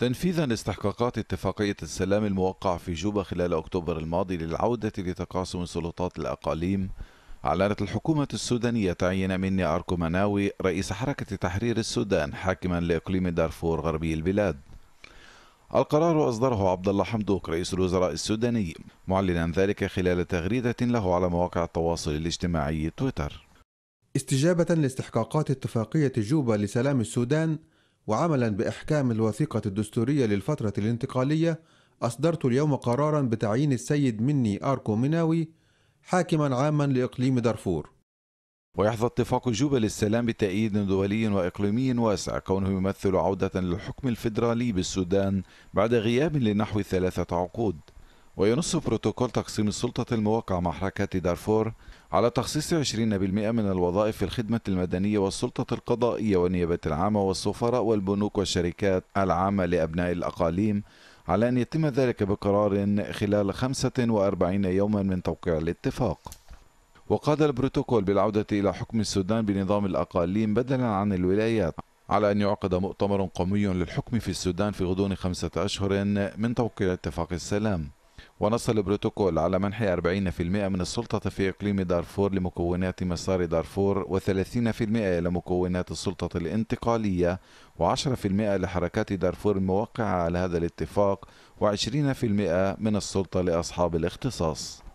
تنفيذا لاستحقاقات اتفاقية السلام الموقع في جوبا خلال أكتوبر الماضي للعودة لتقاسم سلطات الأقاليم أعلنت الحكومة السودانية تعيين مني أركو مناوي رئيس حركة تحرير السودان حاكما لإقليم دارفور غربي البلاد القرار أصدره عبد الله حمدوك رئيس الوزراء السوداني معلنا ذلك خلال تغريدة له على مواقع التواصل الاجتماعي تويتر استجابة لاستحقاقات اتفاقية جوبا لسلام السودان وعملا باحكام الوثيقه الدستوريه للفتره الانتقاليه اصدرت اليوم قرارا بتعيين السيد مني اركو مناوي حاكما عاما لاقليم دارفور ويحظى اتفاق جوبا للسلام بتأييد دولي وإقليمي واسع كونه يمثل عودة للحكم الفيدرالي بالسودان بعد غياب لنحو ثلاثة عقود وينص بروتوكول تقسيم السلطة الموقع مع حركة دارفور على تخصيص 20% من الوظائف في الخدمة المدنية والسلطة القضائية والنيابة العامة والسفراء والبنوك والشركات العامة لأبناء الأقاليم على أن يتم ذلك بقرار خلال 45 يوما من توقيع الاتفاق وقاد البروتوكول بالعودة إلى حكم السودان بنظام الأقاليم بدلا عن الولايات على أن يعقد مؤتمر قومي للحكم في السودان في غضون خمسة أشهر من توقيع اتفاق السلام ونص البروتوكول على منح 40% من السلطة في إقليم دارفور لمكونات مسار دارفور و30% لمكونات السلطة الانتقالية و10% لحركات دارفور الموقعة على هذا الاتفاق و20% من السلطة لأصحاب الاختصاص